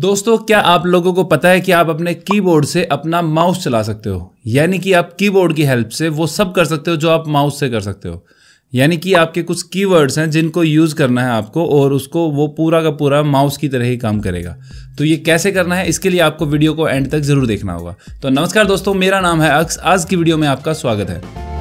दोस्तों क्या आप लोगों को पता है कि आप अपने कीबोर्ड से अपना माउस चला सकते हो यानी कि आप कीबोर्ड की हेल्प से वो सब कर सकते हो जो आप माउस से कर सकते हो यानी कि आपके कुछ कीवर्ड्स हैं जिनको यूज़ करना है आपको और उसको वो पूरा का पूरा माउस की तरह ही काम करेगा तो ये कैसे करना है इसके लिए आपको वीडियो को एंड तक ज़रूर देखना होगा तो नमस्कार दोस्तों मेरा नाम है अक्स आज की वीडियो में आपका स्वागत है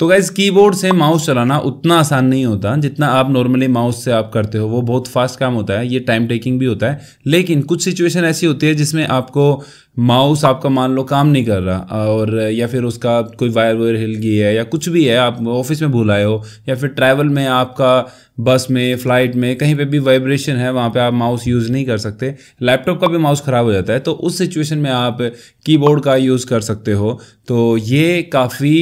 तो गाइज कीबोर्ड से माउस चलाना उतना आसान नहीं होता जितना आप नॉर्मली माउस से आप करते हो वो बहुत फास्ट काम होता है ये टाइम टेकिंग भी होता है लेकिन कुछ सिचुएशन ऐसी होती है जिसमें आपको माउस आपका मान लो काम नहीं कर रहा और या फिर उसका कोई वायर वायर हिल गई है या कुछ भी है आप ऑफिस में भूल आए हो या फिर ट्रैवल में आपका बस में फ़्लाइट में कहीं पे भी वाइब्रेशन है वहाँ पे आप माउस यूज़ नहीं कर सकते लैपटॉप का भी माउस ख़राब हो जाता है तो उस सिचुएशन में आप कीबोर्ड का यूज़ कर सकते हो तो ये काफ़ी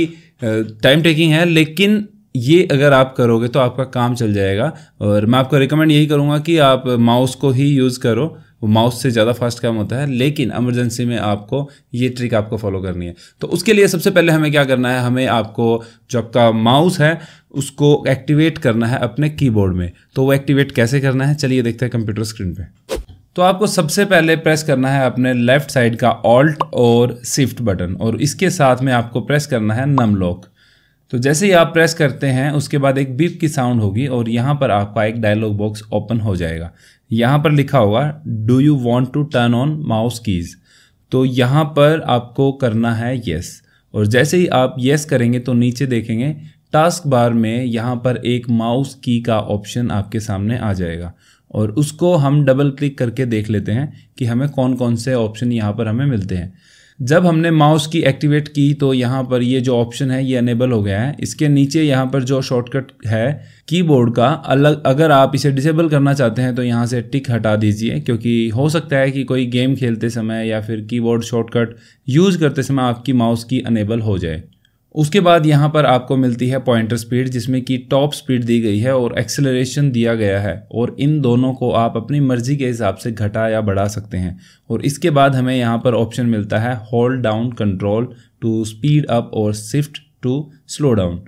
टाइम टेकिंग है लेकिन ये अगर आप करोगे तो आपका काम चल जाएगा और मैं आपको रिकमेंड यही करूँगा कि आप माउस को ही यूज़ करो वो माउस से ज़्यादा फास्ट काम होता है लेकिन एमरजेंसी में आपको ये ट्रिक आपको फॉलो करनी है तो उसके लिए सबसे पहले हमें क्या करना है हमें आपको जो आपका माउस है उसको एक्टिवेट करना है अपने कीबोर्ड में तो वो एक्टिवेट कैसे करना है चलिए देखते हैं कंप्यूटर स्क्रीन पर तो आपको सबसे पहले प्रेस करना है अपने लेफ्ट साइड का ऑल्ट और शिफ्ट बटन और इसके साथ में आपको प्रेस करना है नम लॉक तो जैसे ही आप प्रेस करते हैं उसके बाद एक बीप की साउंड होगी और यहाँ पर आपका एक डायलॉग बॉक्स ओपन हो जाएगा यहाँ पर लिखा होगा do you want to turn on mouse keys तो यहाँ पर आपको करना है येस और जैसे ही आप येस करेंगे तो नीचे देखेंगे टास्क बार में यहाँ पर एक माउस की का ऑप्शन आपके सामने आ जाएगा और उसको हम डबल क्लिक करके देख लेते हैं कि हमें कौन कौन से ऑप्शन यहाँ पर हमें मिलते हैं जब हमने माउस की एक्टिवेट की तो यहाँ पर ये जो ऑप्शन है ये अनेबल हो गया है इसके नीचे यहाँ पर जो शॉर्टकट है कीबोर्ड का अलग अगर आप इसे डिसेबल करना चाहते हैं तो यहाँ से टिक हटा दीजिए क्योंकि हो सकता है कि कोई गेम खेलते समय या फिर कीबोर्ड शॉर्टकट यूज़ करते समय आपकी माउस की अनेबल हो जाए उसके बाद यहाँ पर आपको मिलती है पॉइंटर स्पीड जिसमें कि टॉप स्पीड दी गई है और एक्सेलरेशन दिया गया है और इन दोनों को आप अपनी मर्जी के हिसाब से घटा या बढ़ा सकते हैं और इसके बाद हमें यहाँ पर ऑप्शन मिलता है hold down control to speed up और शिफ्ट टू स्लो डाउन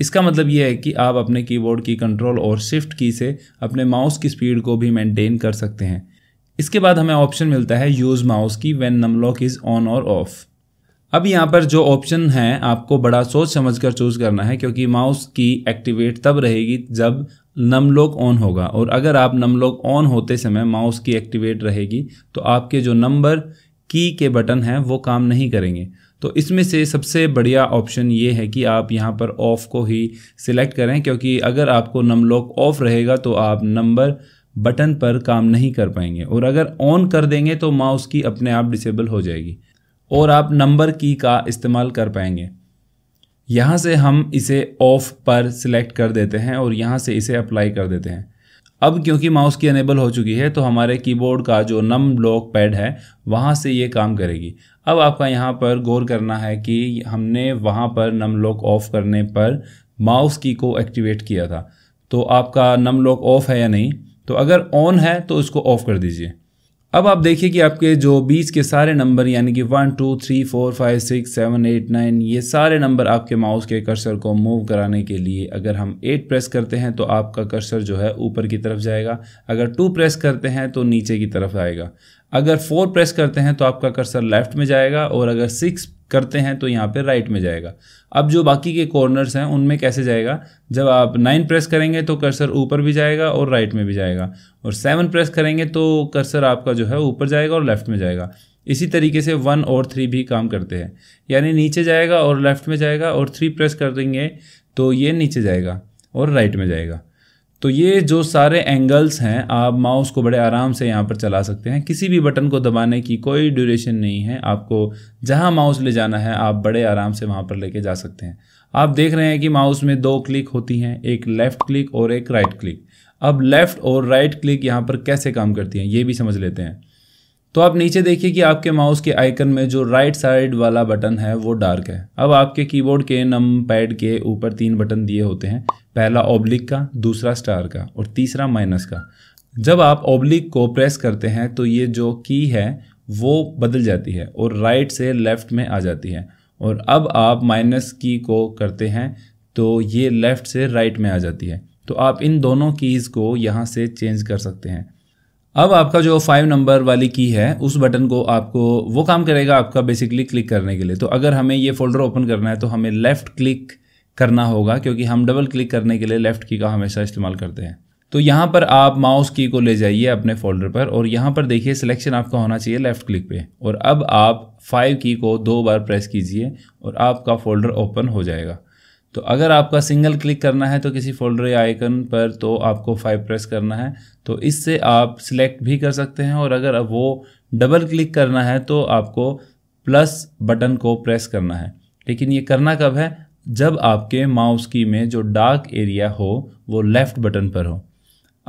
इसका मतलब यह है कि आप अपने कीबोर्ड की कंट्रोल और शिफ्ट की से अपने माउस की स्पीड को भी मेंटेन कर सकते हैं इसके बाद हमें ऑप्शन मिलता है use mouse key when numlock is on और ऑफ़ अब यहाँ पर जो ऑप्शन है आपको बड़ा सोच समझ कर चूज़ करना है क्योंकि माउस की एक्टिवेट तब रहेगी जब नम लॉक ऑन होगा और अगर आप नम लॉक ऑन होते समय माउस की एक्टिवेट रहेगी तो आपके जो नंबर की के बटन हैं वो काम नहीं करेंगे तो इसमें से सबसे बढ़िया ऑप्शन ये है कि आप यहाँ पर ऑफ़ को ही सिलेक्ट करें क्योंकि अगर आपको नम लॉक ऑफ़ रहेगा तो आप नंबर बटन पर काम नहीं कर पाएंगे और अगर ऑन कर देंगे तो माउस की अपने आप डिसेबल हो जाएगी और आप नंबर की का इस्तेमाल कर पाएंगे यहाँ से हम इसे ऑफ पर सिलेक्ट कर देते हैं और यहाँ से इसे अप्लाई कर देते हैं अब क्योंकि माउस की अनेबल हो चुकी है तो हमारे कीबोर्ड का जो नम ब्लॉक पैड है वहाँ से ये काम करेगी अब आपका यहाँ पर गौर करना है कि हमने वहाँ पर नम लॉक ऑफ करने पर माउस की को एक्टिवेट किया था तो आपका नम लॉक ऑफ है या नहीं तो अगर ऑन है तो उसको ऑफ कर दीजिए अब आप देखिए कि आपके जो बीच के सारे नंबर यानी कि one two three four five six seven eight nine ये सारे नंबर आपके माउस के कर्सर को मूव कराने के लिए अगर हम एट प्रेस करते हैं तो आपका कर्सर जो है ऊपर की तरफ जाएगा अगर टू प्रेस करते हैं तो नीचे की तरफ आएगा अगर फोर प्रेस करते हैं तो आपका कर्सर लेफ्ट में जाएगा और अगर सिक्स करते हैं तो यहाँ पे राइट में जाएगा अब जो बाकी के कॉर्नर्स हैं उनमें कैसे जाएगा जब आप नाइन प्रेस करेंगे तो कर्सर ऊपर भी जाएगा और राइट में भी जाएगा और सेवन प्रेस करेंगे तो कर्सर आपका जो है ऊपर जाएगा और लेफ्ट में जाएगा इसी तरीके से वन और थ्री भी काम करते हैं यानी नीचे जाएगा और लेफ्ट में जाएगा और थ्री प्रेस कर देंगे तो ये नीचे जाएगा और राइट में जाएगा तो ये जो सारे एंगल्स हैं आप माउस को बड़े आराम से यहाँ पर चला सकते हैं किसी भी बटन को दबाने की कोई ड्यूरेशन नहीं है आपको जहाँ माउस ले जाना है आप बड़े आराम से वहाँ पर लेके जा सकते हैं आप देख रहे हैं कि माउस में दो क्लिक होती हैं एक लेफ़्ट क्लिक और एक राइट क्लिक अब लेफ़्ट और राइट क्लिक यहाँ पर कैसे काम करती हैं ये भी समझ लेते हैं तो आप नीचे देखिए कि आपके माउस के आइकन में जो राइट साइड वाला बटन है वो डार्क है अब आपके कीबोर्ड के नम पैड के ऊपर तीन बटन दिए होते हैं पहला ओब्लिक का दूसरा स्टार का और तीसरा माइनस का जब आप ओब्लिक को प्रेस करते हैं तो ये जो की है वो बदल जाती है और राइट से लेफ़्ट में आ जाती है और अब आप माइनस की को करते हैं तो ये लेफ़्ट से राइट में आ जाती है तो आप इन दोनों कीज़ को यहाँ से चेंज कर सकते हैं अब आपका जो फाइव नंबर वाली की है उस बटन को आपको वो काम करेगा आपका बेसिकली क्लिक करने के लिए तो अगर हमें ये फोल्डर ओपन करना है तो हमें लेफ़्ट क्लिक करना होगा क्योंकि हम डबल क्लिक करने के लिए लेफ़्ट की का हमेशा इस्तेमाल करते हैं तो यहाँ पर आप माउस की को ले जाइए अपने फोल्डर पर और यहाँ पर देखिए सिलेक्शन आपका होना चाहिए लेफ़्ट क्लिक पे और अब आप फाइव की को दो बार प्रेस कीजिए और आपका फोल्डर ओपन हो जाएगा तो अगर आपका सिंगल क्लिक करना है तो किसी फोल्डर या आइकन पर तो आपको फाइव प्रेस करना है तो इससे आप सिलेक्ट भी कर सकते हैं और अगर वो डबल क्लिक करना है तो आपको प्लस बटन को प्रेस करना है लेकिन ये करना कब है जब आपके माउस की में जो डार्क एरिया हो वो लेफ़्ट बटन पर हो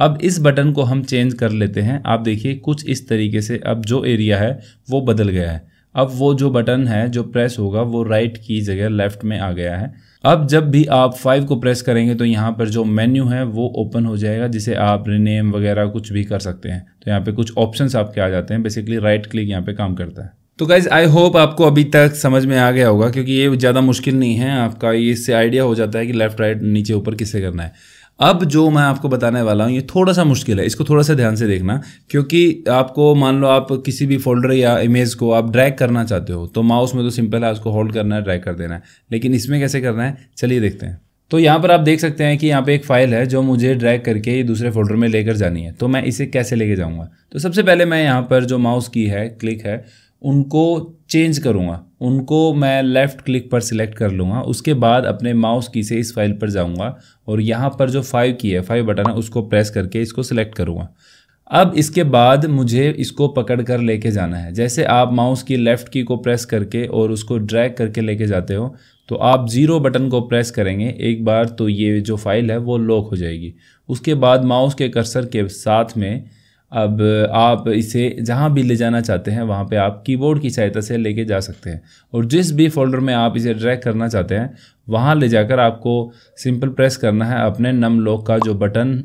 अब इस बटन को हम चेंज कर लेते हैं आप देखिए कुछ इस तरीके से अब जो एरिया है वो बदल गया है अब वो जो बटन है जो प्रेस होगा वो राइट की जगह लेफ्ट में आ गया है अब जब भी आप फाइव को प्रेस करेंगे तो यहाँ पर जो मेन्यू है वो ओपन हो जाएगा जिसे आप रिनेम वगैरह कुछ भी कर सकते हैं तो यहाँ पे कुछ ऑप्शंस आपके आ जाते हैं बेसिकली राइट क्लिक यहाँ पे काम करता है तो गाइज आई होप आपको अभी तक समझ में आ गया होगा क्योंकि ये ज़्यादा मुश्किल नहीं है आपका इससे आइडिया हो जाता है कि लेफ्ट राइट नीचे ऊपर किससे करना है अब जो मैं आपको बताने वाला हूँ ये थोड़ा सा मुश्किल है इसको थोड़ा सा ध्यान से देखना क्योंकि आपको मान लो आप किसी भी फोल्डर या इमेज को आप ड्रैग करना चाहते हो तो माउस में तो सिंपल है उसको होल्ड करना है ड्रैग कर देना है लेकिन इसमें कैसे करना है चलिए देखते हैं तो यहाँ पर आप देख सकते हैं कि यहाँ पे एक फ़ाइल है जो मुझे ड्रैग करके दूसरे फोल्डर में लेकर जानी है तो मैं इसे कैसे लेके जाऊँगा तो सबसे पहले मैं यहाँ पर जो माउस की है क्लिक है उनको चेंज करूँगा उनको मैं लेफ़्ट क्लिक पर सिलेक्ट कर लूँगा उसके बाद अपने माउस की से इस फाइल पर जाऊँगा और यहाँ पर जो फाइव की है फाइव बटन है उसको प्रेस करके इसको सिलेक्ट करूँगा अब इसके बाद मुझे इसको पकड़ कर लेके जाना है जैसे आप माउस की लेफ़्ट की को प्रेस करके और उसको ड्रैग करके लेके जाते हो तो आप ज़ीरो बटन को प्रेस करेंगे एक बार तो ये जो फाइल है वो लॉक हो जाएगी उसके बाद माउस के कर्सर के साथ में अब आप इसे जहाँ भी ले जाना चाहते हैं वहाँ पे आप कीबोर्ड की सहायता से लेके जा सकते हैं और जिस भी फोल्डर में आप इसे ड्रैग करना चाहते हैं वहाँ ले जाकर आपको सिंपल प्रेस करना है अपने नम लॉक का जो बटन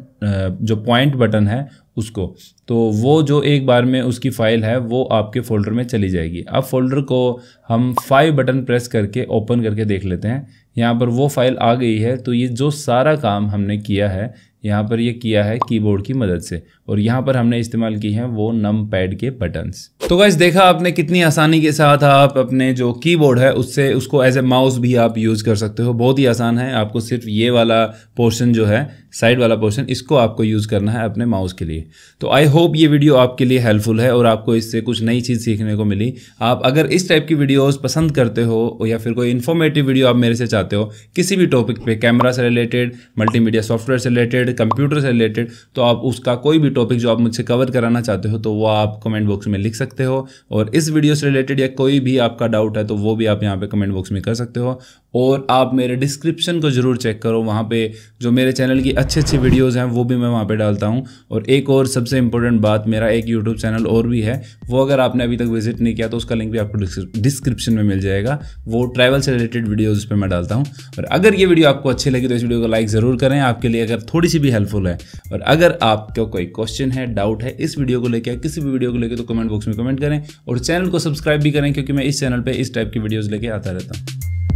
जो पॉइंट बटन है उसको तो वो जो एक बार में उसकी फ़ाइल है वो आपके फ़ोल्डर में चली जाएगी अब फ़ोल्डर को हम फाइव बटन प्रेस करके ओपन करके देख लेते हैं यहाँ पर वो फ़ाइल आ गई है तो ये जो सारा काम हमने किया है यहाँ पर ये किया है कीबोर्ड की मदद से और यहाँ पर हमने इस्तेमाल की है वो नम पैड के बटन्स तो गैस देखा आपने कितनी आसानी के साथ आप अपने जो कीबोर्ड है उससे उसको एज ए माउस भी आप यूज़ कर सकते हो बहुत ही आसान है आपको सिर्फ ये वाला पोर्शन जो है साइड वाला पोर्शन इसको आपको यूज़ करना है अपने माउस के लिए तो आई होप ये वीडियो आपके लिए हेल्पफुल है और आपको इससे कुछ नई चीज़ सीखने को मिली आप अगर इस टाइप की वीडियोस पसंद करते हो या फिर कोई इन्फॉर्मेटिव वीडियो आप मेरे से चाहते हो किसी भी टॉपिक पे कैमरा से रिलेटेड मल्टीमीडिया सॉफ्टवेयर से रिलेटेड कंप्यूटर से रिलेटेड तो आप उसका कोई भी टॉपिक जो आप मुझसे कवर कराना चाहते हो तो वो आप कमेंट बॉक्स में लिख सकते हो और इस वीडियो से रिलेटेड या कोई भी आपका डाउट है तो वो भी आप यहाँ पे कमेंट बॉक्स में कर सकते हो और आप मेरे डिस्क्रिप्शन को ज़रूर चेक करो वहाँ पे जो मेरे चैनल की अच्छी अच्छी वीडियोज़ हैं वो भी मैं वहाँ पर डालता हूँ और एक और सबसे इंपॉर्टेंट बात मेरा एक यूट्यूब चैनल और भी है वो अगर आपने अभी तक विजिट नहीं किया तो उसका लिंक भी आपको डिस्क्रिप्शन में मिल जाएगा वो ट्रैवल से रिलेटेड वीडियोज़ उस पर मैं डालता हूँ और अगर ये वीडियो आपको अच्छी लगी तो इस वीडियो को लाइक ज़रूर करें आपके लिए अगर थोड़ी सी भी हेल्पफुल है और अगर आपको कोई क्वेश्चन है डाउट है इस वीडियो को लेकर किसी भी वीडियो को लेकर तो कमेंट बॉक्स में कमेंट करें और चैनल को सब्सक्राइब भी करें क्योंकि मैं इस चैनल पर इस टाइप की वीडियोज़ लेके आता रहता हूँ